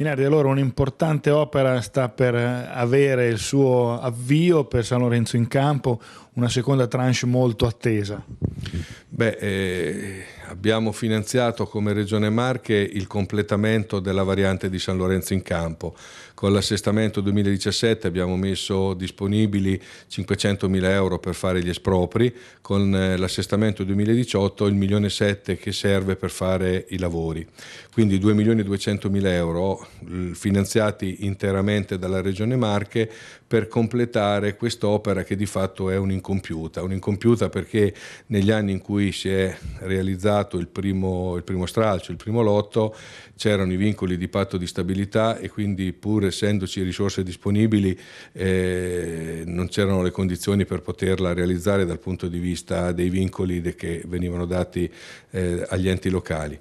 Minardi, allora un'importante opera sta per avere il suo avvio per San Lorenzo in campo, una seconda tranche molto attesa. Beh, eh, abbiamo finanziato come Regione Marche il completamento della variante di San Lorenzo in campo. Con l'assestamento 2017 abbiamo messo disponibili 500.000 euro per fare gli espropri, con eh, l'assestamento 2018 il 1.700.000 che serve per fare i lavori. Quindi 2.200.000 euro finanziati interamente dalla Regione Marche per completare quest'opera che di fatto è un'incompiuta. Un'incompiuta perché negli anni in cui si è realizzato il primo, il primo stralcio, il primo lotto, c'erano i vincoli di patto di stabilità e quindi pur essendoci risorse disponibili eh, non c'erano le condizioni per poterla realizzare dal punto di vista dei vincoli che venivano dati eh, agli enti locali.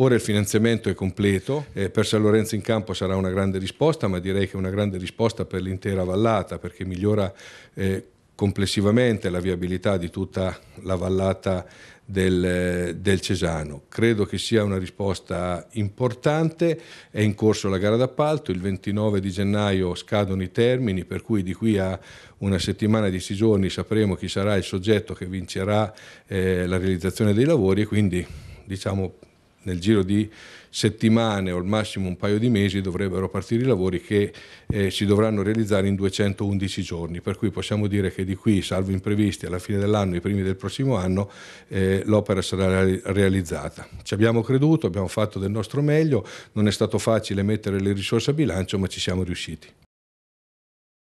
Ora il finanziamento è completo, eh, per San Lorenzo in campo sarà una grande risposta, ma direi che è una grande risposta per l'intera vallata perché migliora eh, complessivamente la viabilità di tutta la vallata del, del, Cesano. Credo che sia una risposta importante, è in corso la gara d'appalto, il 29 di gennaio scadono i termini, per cui di qui a una settimana, dieci giorni sapremo chi sarà il soggetto che vincerà eh, la realizzazione dei lavori e quindi diciamo nel giro di settimane o al massimo un paio di mesi dovrebbero partire i lavori che eh, si dovranno realizzare in 211 giorni, per cui possiamo dire che di qui, salvo imprevisti, alla fine dell'anno, i primi del prossimo anno, eh, l'opera sarà realizzata. Ci abbiamo creduto, abbiamo fatto del nostro meglio, non è stato facile mettere le risorse a bilancio, ma ci siamo riusciti.